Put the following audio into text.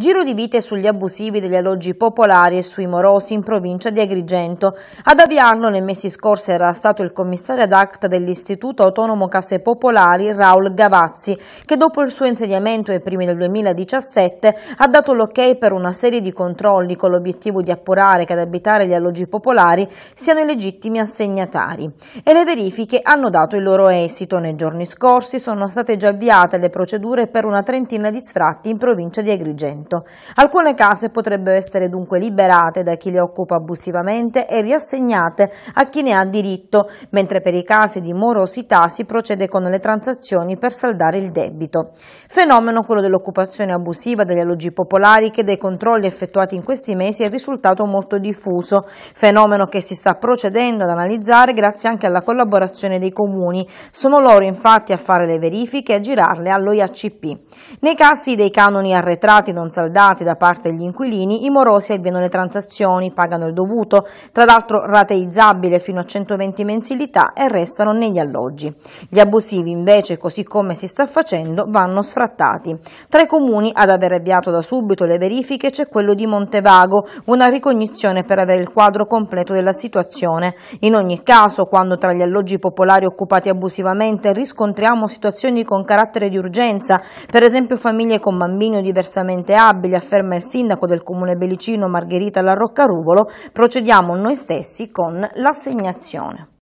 Giro di vite sugli abusivi degli alloggi popolari e sui morosi in provincia di Agrigento. Ad avviarlo nei mesi scorsi era stato il commissario ad acta dell'Istituto Autonomo Casse Popolari Raul Gavazzi, che dopo il suo insediamento ai primi del 2017 ha dato l'ok per una serie di controlli con l'obiettivo di appurare che ad abitare gli alloggi popolari siano i legittimi assegnatari. E le verifiche hanno dato il loro esito. Nei giorni scorsi sono state già avviate le procedure per una trentina di sfratti in provincia di Agrigento sfruttamento. Alcune case potrebbero essere dunque liberate da chi le occupa abusivamente e riassegnate a chi ne ha diritto, mentre per i casi di morosità si procede con le transazioni per saldare il debito. Fenomeno quello dell'occupazione abusiva degli alloggi popolari che dai controlli effettuati in questi mesi è risultato molto diffuso, fenomeno che si sta procedendo ad analizzare grazie anche alla collaborazione dei comuni. Sono loro infatti a fare le verifiche e a girarle all'OIACP. Nei casi dei canoni arretrati non consaldati da parte degli inquilini, i morosi avviano le transazioni, pagano il dovuto, tra l'altro rateizzabile fino a 120 mensilità e restano negli alloggi. Gli abusivi invece, così come si sta facendo, vanno sfrattati. Tra i comuni ad aver avviato da subito le verifiche c'è quello di Montevago, una ricognizione per avere il quadro completo della situazione. In ogni caso, quando tra gli alloggi popolari occupati abusivamente riscontriamo situazioni con carattere di urgenza, per esempio famiglie con bambini o diversamente abili, afferma il sindaco del comune belicino Margherita Larroccaro, procediamo noi stessi con l'assegnazione.